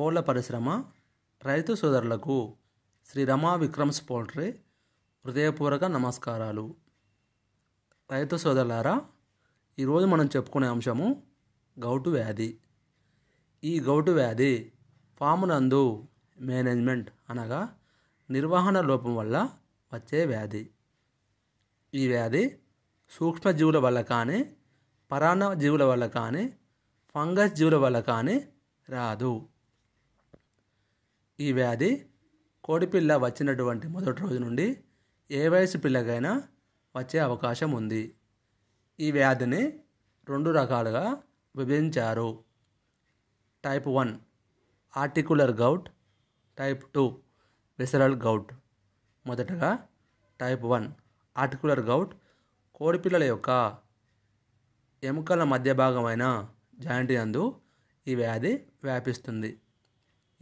కోళ్ళ పరిశ్రమ రైతు సోదరులకు శ్రీ రమా విక్రమ్స్ పోల్ట్రీ హృదయపూర్వక నమస్కారాలు రైతు సోదరులారా ఈరోజు మనం చెప్పుకునే అంశము గౌటు వ్యాధి ఈ గౌటు వ్యాధి ఫామునందు మేనేజ్మెంట్ అనగా నిర్వహణ లోపం వల్ల వచ్చే వ్యాధి ఈ వ్యాధి సూక్ష్మజీవుల వల్ల కానీ పరాణ జీవుల వల్ల కానీ ఫంగస్ జీవుల వల్ల కానీ రాదు ఈ వ్యాధి కోడిపిల్ల వచ్చినటువంటి మొదటి రోజు నుండి ఏ వయసు పిల్లకైనా వచ్చే అవకాశం ఉంది ఈ వ్యాధిని రెండు రకాలుగా విభజించారు type one articular gout type two visceral gout మొదటగా టైప్ వన్ ఆర్టికులర్ గౌట్ కోడిపిల్లల యొక్క ఎముకల మధ్య భాగమైన జాయింట్ యందు ఈ వ్యాధి వ్యాపిస్తుంది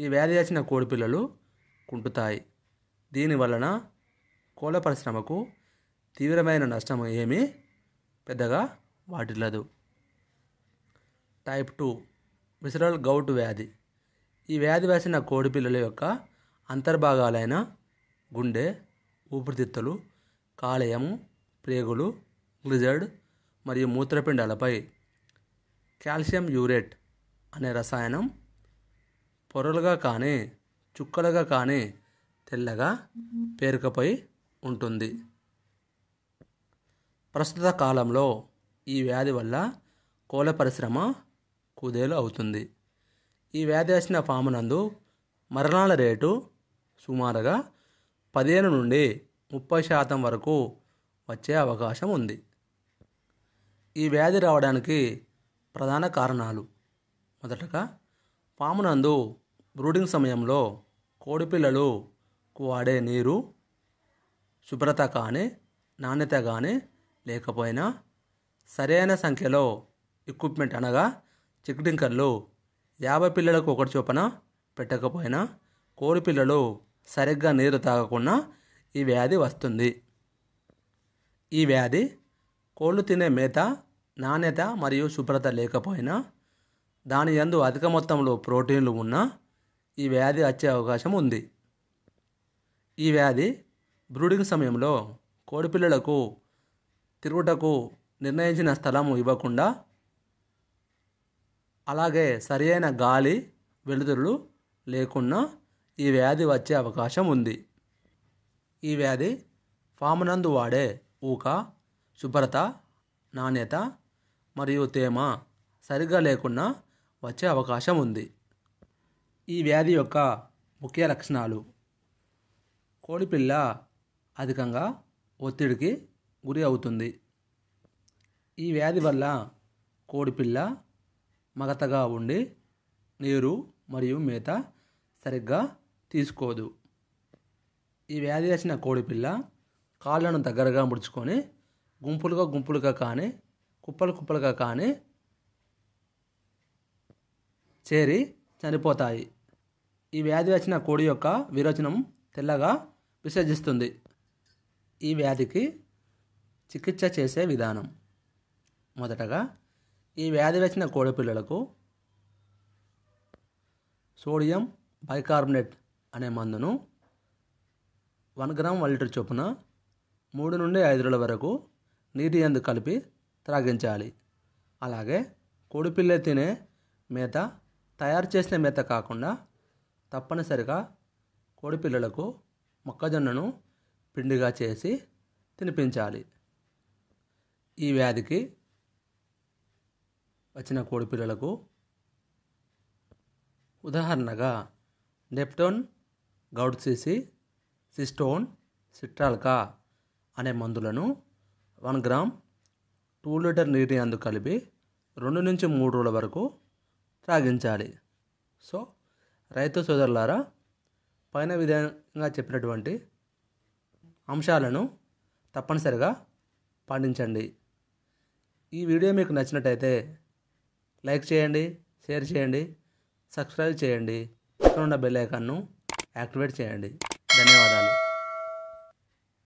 ఈ వ్యాధి వచ్చిన కోడిపిల్లలు కుంటుతాయి దీనివలన కోళ్ళ పరిశ్రమకు తీవ్రమైన నష్టం ఏమీ పెద్దగా వాటిల్లదు టైప్ టూ విసరల్ గౌట్ వ్యాధి ఈ వ్యాధి వేసిన కోడిపిల్లల యొక్క అంతర్భాగాలైన గుండె ఊపిరితిత్తులు కాలేయము ప్రేగులు గ్లిజర్డ్ మరియు మూత్రపిండాలపై కాల్షియం యూరేట్ అనే రసాయనం పొరలుగా కానీ చుక్కలుగా కానీ తెల్లగా పేరుకపోయి ఉంటుంది ప్రస్తుత కాలంలో ఈ వ్యాధి వల్ల కోళ్ళ పరిశ్రమ కుదేలు అవుతుంది ఈ వ్యాధి వచ్చిన ఫాము నందు మరణాల రేటు సుమారుగా పదిహేను నుండి ముప్పై శాతం వరకు వచ్చే అవకాశం ఉంది ఈ వ్యాధి రావడానికి ప్రధాన కారణాలు మొదటగా పామునందు బ్రూడింగ్ సమయంలో కోడిపిల్లలు వాడే నీరు శుభ్రత కానీ నాణ్యత కానీ లేకపోయినా సరైన సంఖ్యలో ఎక్విప్మెంట్ అనగా చెక్ యాభై పిల్లలకు ఒకటి చొప్పున పెట్టకపోయినా కోడి పిల్లలు సరిగ్గా నీరు తాగకుండా ఈ వ్యాధి వస్తుంది ఈ వ్యాధి కోళ్ళు తినే మేత నాణ్యత మరియు శుభ్రత లేకపోయినా దాని యందు అధిక మొత్తంలో ప్రోటీన్లు ఉన్న ఈ వ్యాధి వచ్చే అవకాశం ఉంది ఈ వ్యాధి బ్రూడింగ్ సమయంలో కోడిపిల్లలకు తిరుగుటకు నిర్ణయించిన స్థలము ఇవ్వకుండా అలాగే సరియైన గాలి వెలుతురులు లేకుండా ఈ వ్యాధి వచ్చే అవకాశం ఉంది ఈ వ్యాధి ఫామ్ నందు వాడే ఊక శుభ్రత నాణ్యత మరియు తేమ సరిగ్గా లేకుండా వచ్చే అవకాశం ఉంది ఈ వ్యాధి యొక్క ముఖ్య లక్షణాలు కోడిపిల్ల అధికంగా ఒత్తిడికి గురి అవుతుంది ఈ వ్యాధి వల్ల కోడిపిల్ల మగతగా ఉండి నీరు మరియు మేత సరిగ్గా తీసుకోదు ఈ వ్యాధి వచ్చిన కోడిపిల్ల కాళ్ళను దగ్గరగా ముడుచుకొని గుంపులుగా గుంపులుగా కానీ కుప్పలు కుప్పలుగా కానీ చేరి చనిపోతాయి ఈ వ్యాధి వచ్చిన కోడి యొక్క విరోచనం తెల్లగా విసర్జిస్తుంది ఈ వ్యాధికి చికిత్స చేసే విధానం మొదటగా ఈ వ్యాధి వచ్చిన కోడి పిల్లలకు సోడియం బైకార్బోనేట్ అనే మందును వన్ గ్రామ్ వన్ లీటర్ చొప్పున మూడు నుండి ఐదు రోజుల వరకు నీటి ఎందు కలిపి త్రాగించాలి అలాగే కోడిపిల్ల తినే మేత తయారు చేసిన మేత కాకుండా తప్పనిసరిగా కోడిపిల్లలకు మొక్కజొన్నను పిండిగా చేసి తినిపించాలి ఈ వ్యాధికి వచ్చిన కోడిపిల్లలకు ఉదాహరణగా నెప్టోన్ గౌడ్సిసి సిస్టోన్ సిట్రాల్కా అనే మందులను వన్ గ్రామ్ టూ లీటర్ నీటి అందు కలిపి రెండు నుంచి మూడు రోజుల వరకు సాగించాలి సో రైతు సోదరులారా పైన విధంగా చెప్పినటువంటి అంశాలను తప్పనిసరిగా పాటించండి ఈ వీడియో మీకు నచ్చినట్టయితే లైక్ చేయండి షేర్ చేయండి సబ్స్క్రైబ్ చేయండి ఇక్కడ ఉన్న బెల్ ఐకాన్ను యాక్టివేట్ చేయండి ధన్యవాదాలు